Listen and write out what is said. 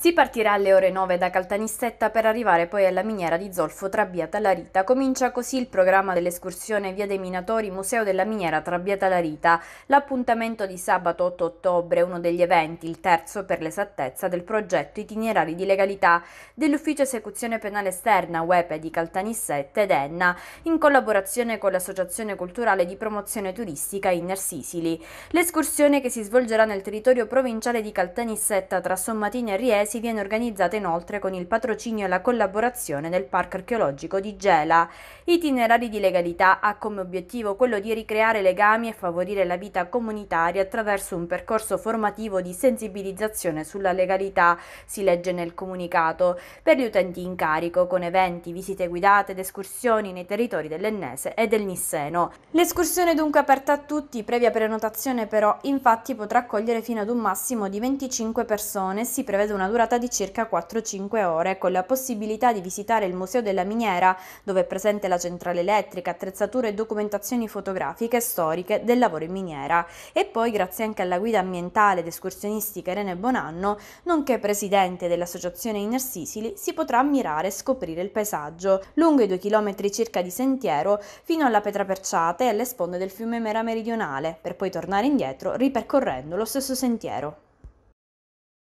Si partirà alle ore 9 da Caltanissetta per arrivare poi alla miniera di zolfo Trabbia Talarita. Comincia così il programma dell'escursione Via dei Minatori Museo della Miniera Trabbia Talarita. L'appuntamento di sabato 8 ottobre è uno degli eventi, il terzo per l'esattezza del progetto Itinerari di Legalità dell'Ufficio Esecuzione Penale Esterna UEPE di Caltanissetta ed Enna in collaborazione con l'Associazione Culturale di Promozione Turistica Inner Sicily. L'escursione che si svolgerà nel territorio provinciale di Caltanissetta tra Sommatini e Riesi Valdesi viene organizzata inoltre con il patrocinio e la collaborazione del Parco archeologico di Gela. Itinerari di legalità ha come obiettivo quello di ricreare legami e favorire la vita comunitaria attraverso un percorso formativo di sensibilizzazione sulla legalità, si legge nel comunicato, per gli utenti in carico, con eventi, visite guidate ed escursioni nei territori dell'Ennese e del Nisseno. L'escursione dunque aperta a tutti, previa prenotazione però, infatti potrà accogliere fino ad un massimo di 25 persone e si prevede una durata durata di circa 4-5 ore, con la possibilità di visitare il Museo della Miniera, dove è presente la centrale elettrica, attrezzature e documentazioni fotografiche e storiche del lavoro in miniera. E poi, grazie anche alla guida ambientale ed escursionistica Irene Bonanno, nonché presidente dell'associazione Inner Sicily, si potrà ammirare e scoprire il paesaggio, lungo i 2 km circa di sentiero, fino alla Petra Perciate e alle sponde del fiume Mera Meridionale, per poi tornare indietro ripercorrendo lo stesso sentiero.